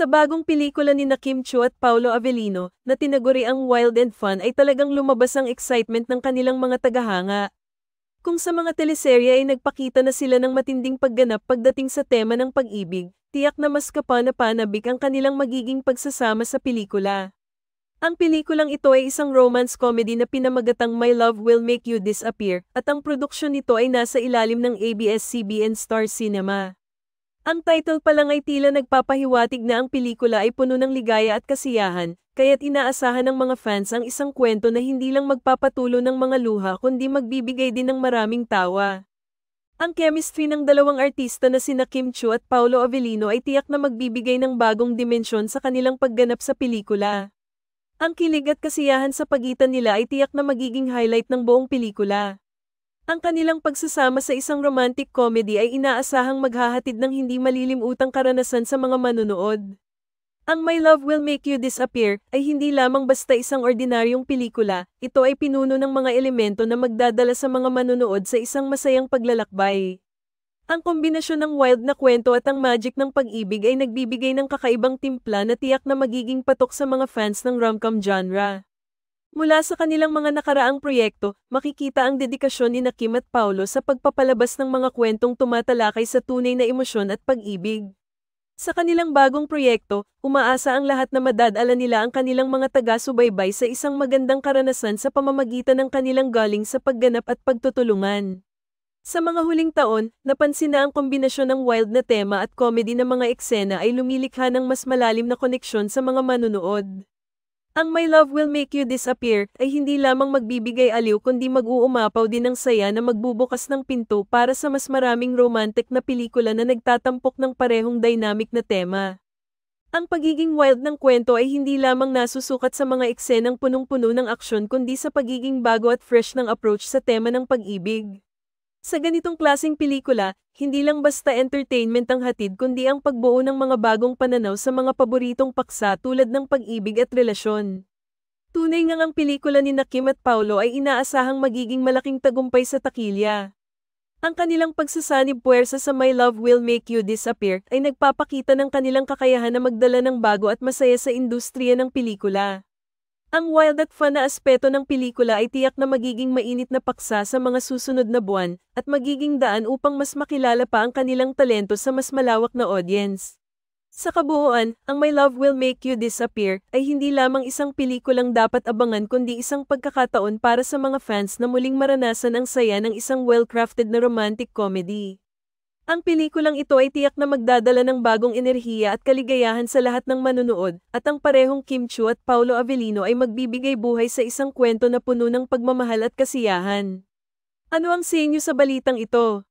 Sa bagong pelikula ni na Kim Chu at Paolo Avellino, na tinaguri ang Wild and Fun ay talagang lumabas ang excitement ng kanilang mga tagahanga. Kung sa mga teleserye ay nagpakita na sila ng matinding pagganap pagdating sa tema ng pag-ibig, tiyak na mas kapanapanabik ang kanilang magiging pagsasama sa pelikula. Ang pelikulang ito ay isang romance comedy na pinamagatang My Love Will Make You Disappear at ang produksyon nito ay nasa ilalim ng ABS-CBN Star Cinema. Ang title pa lang ay tila nagpapahiwatig na ang pelikula ay puno ng ligaya at kasiyahan, kaya't inaasahan ng mga fans ang isang kwento na hindi lang magpapatulo ng mga luha kundi magbibigay din ng maraming tawa. Ang chemistry ng dalawang artista na sina Kim Chu at Paolo Avellino ay tiyak na magbibigay ng bagong dimensyon sa kanilang pagganap sa pelikula. Ang kilig at kasiyahan sa pagitan nila ay tiyak na magiging highlight ng buong pelikula. Ang kanilang pagsasama sa isang romantic comedy ay inaasahang maghahatid ng hindi malilimutang karanasan sa mga manonood. Ang My Love Will Make You Disappear ay hindi lamang basta isang ordinaryong pelikula, ito ay pinuno ng mga elemento na magdadala sa mga manonood sa isang masayang paglalakbay. Ang kombinasyon ng wild na kwento at ang magic ng pag-ibig ay nagbibigay ng kakaibang timpla na tiyak na magiging patok sa mga fans ng romcom genre. Mula sa kanilang mga nakaraang proyekto, makikita ang dedikasyon ni Nakim at Paulo sa pagpapalabas ng mga kwentong tumatalakay sa tunay na emosyon at pag-ibig. Sa kanilang bagong proyekto, umaasa ang lahat na madadala nila ang kanilang mga taga-subaybay sa isang magandang karanasan sa pamamagitan ng kanilang galing sa pagganap at pagtutulungan. Sa mga huling taon, napansin na ang kombinasyon ng wild na tema at comedy ng mga eksena ay lumilikha ng mas malalim na koneksyon sa mga manunood. Ang My Love Will Make You Disappear ay hindi lamang magbibigay aliw kundi mag-uumapaw din ng saya na magbubukas ng pinto para sa mas maraming romantic na pelikula na nagtatampok ng parehong dynamic na tema. Ang pagiging wild ng kwento ay hindi lamang nasusukat sa mga eksenang punong-puno ng aksyon kundi sa pagiging bago at fresh ng approach sa tema ng pag-ibig. Sa ganitong klasing pelikula, hindi lang basta entertainment ang hatid kundi ang pagbuo ng mga bagong pananaw sa mga paboritong paksa tulad ng pag-ibig at relasyon. Tunay ngang ang pelikula ni Nakim at Paolo ay inaasahang magiging malaking tagumpay sa takilya. Ang kanilang pagsasanib puwersa sa My Love Will Make You Disappear ay nagpapakita ng kanilang kakayahan na magdala ng bago at masaya sa industriya ng pelikula. Ang wild at fun na aspeto ng pelikula ay tiyak na magiging mainit na paksa sa mga susunod na buwan at magiging daan upang mas makilala pa ang kanilang talento sa mas malawak na audience. Sa kabuuan, ang My Love Will Make You Disappear ay hindi lamang isang pelikulang dapat abangan kundi isang pagkakataon para sa mga fans na muling maranasan ang saya ng isang well-crafted na romantic comedy. Ang pelikulang ito ay tiyak na magdadala ng bagong enerhiya at kaligayahan sa lahat ng manunood, at ang parehong Kim Chu at Paolo Avellino ay magbibigay buhay sa isang kwento na puno ng pagmamahal at kasiyahan. Ano ang sinyo sa balitang ito?